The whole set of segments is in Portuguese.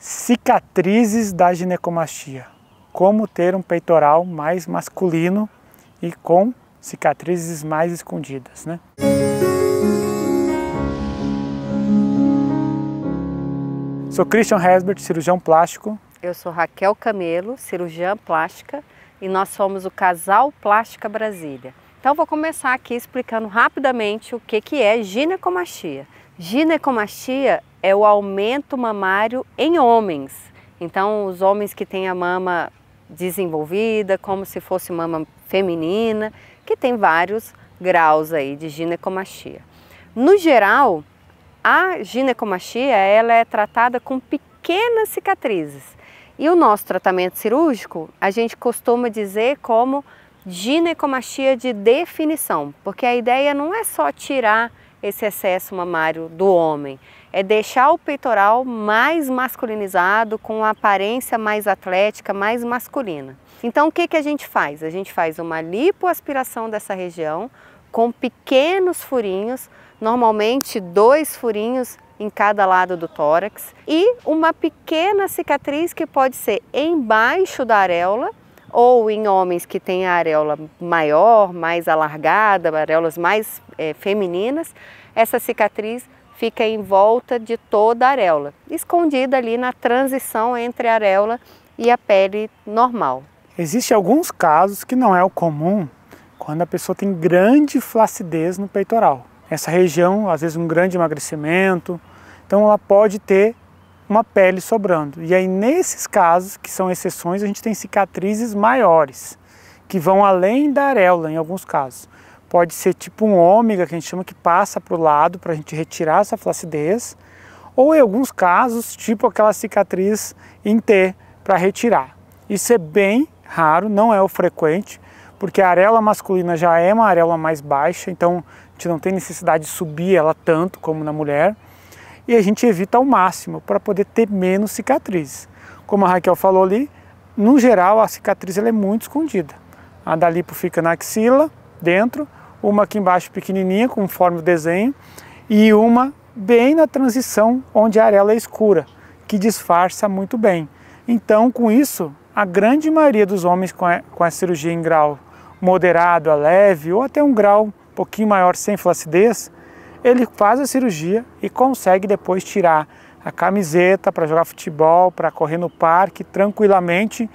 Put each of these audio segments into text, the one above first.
Cicatrizes da ginecomastia. Como ter um peitoral mais masculino e com cicatrizes mais escondidas, né? Sou Christian Hesbert, cirurgião plástico. Eu sou Raquel Camelo, cirurgiã plástica, e nós somos o Casal Plástica Brasília. Então vou começar aqui explicando rapidamente o que, que é ginecomastia. Ginecomastia é o aumento mamário em homens. Então, os homens que têm a mama desenvolvida, como se fosse mama feminina, que tem vários graus aí de ginecomastia. No geral, a ginecomastia ela é tratada com pequenas cicatrizes. E o nosso tratamento cirúrgico, a gente costuma dizer como ginecomastia de definição, porque a ideia não é só tirar esse excesso mamário do homem, é deixar o peitoral mais masculinizado, com uma aparência mais atlética, mais masculina. Então o que, que a gente faz? A gente faz uma lipoaspiração dessa região com pequenos furinhos, normalmente dois furinhos em cada lado do tórax e uma pequena cicatriz que pode ser embaixo da areola ou em homens que têm a areola maior, mais alargada, areolas mais é, femininas, essa cicatriz fica em volta de toda a areola, escondida ali na transição entre a areola e a pele normal. Existem alguns casos que não é o comum quando a pessoa tem grande flacidez no peitoral. Essa região, às vezes, um grande emagrecimento, então ela pode ter uma pele sobrando. E aí, nesses casos, que são exceções, a gente tem cicatrizes maiores, que vão além da areola em alguns casos pode ser tipo um ômega, que a gente chama que passa para o lado para a gente retirar essa flacidez, ou em alguns casos, tipo aquela cicatriz em T para retirar. Isso é bem raro, não é o frequente, porque a areola masculina já é uma areola mais baixa, então a gente não tem necessidade de subir ela tanto como na mulher, e a gente evita ao máximo para poder ter menos cicatrizes. Como a Raquel falou ali, no geral a cicatriz ela é muito escondida. A da lipo fica na axila, dentro, uma aqui embaixo pequenininha, conforme o desenho, e uma bem na transição onde a arela é escura, que disfarça muito bem. Então, com isso, a grande maioria dos homens com a, com a cirurgia em grau moderado a leve, ou até um grau um pouquinho maior sem flacidez, ele faz a cirurgia e consegue depois tirar a camiseta para jogar futebol, para correr no parque tranquilamente,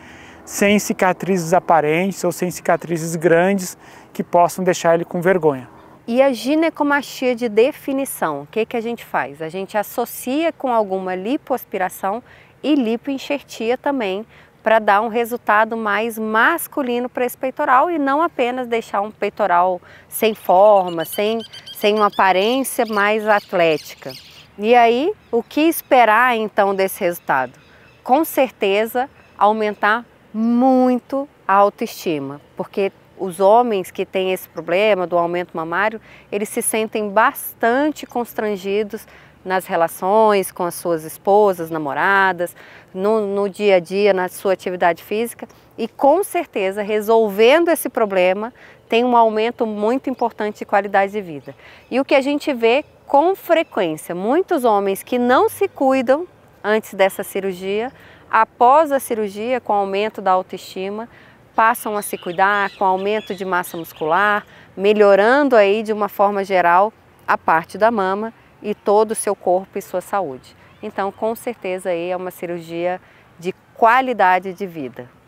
sem cicatrizes aparentes ou sem cicatrizes grandes, que possam deixar ele com vergonha. E a ginecomastia de definição, o que, que a gente faz? A gente associa com alguma lipoaspiração e lipoenxertia também para dar um resultado mais masculino para esse peitoral e não apenas deixar um peitoral sem forma, sem, sem uma aparência mais atlética. E aí, o que esperar então desse resultado? Com certeza, aumentar muito a autoestima, porque os homens que têm esse problema do aumento mamário, eles se sentem bastante constrangidos nas relações com as suas esposas, namoradas, no, no, dia a dia, na sua atividade física. E com certeza, resolvendo esse problema, tem um aumento muito importante de qualidade de vida. E o que a gente vê com frequência, muitos homens que não se cuidam antes dessa cirurgia, após a cirurgia, com aumento da autoestima, passam a se cuidar com aumento de massa muscular, melhorando aí de uma forma geral a parte da mama e todo o seu corpo e sua saúde. Então, com certeza aí é uma cirurgia de qualidade de vida.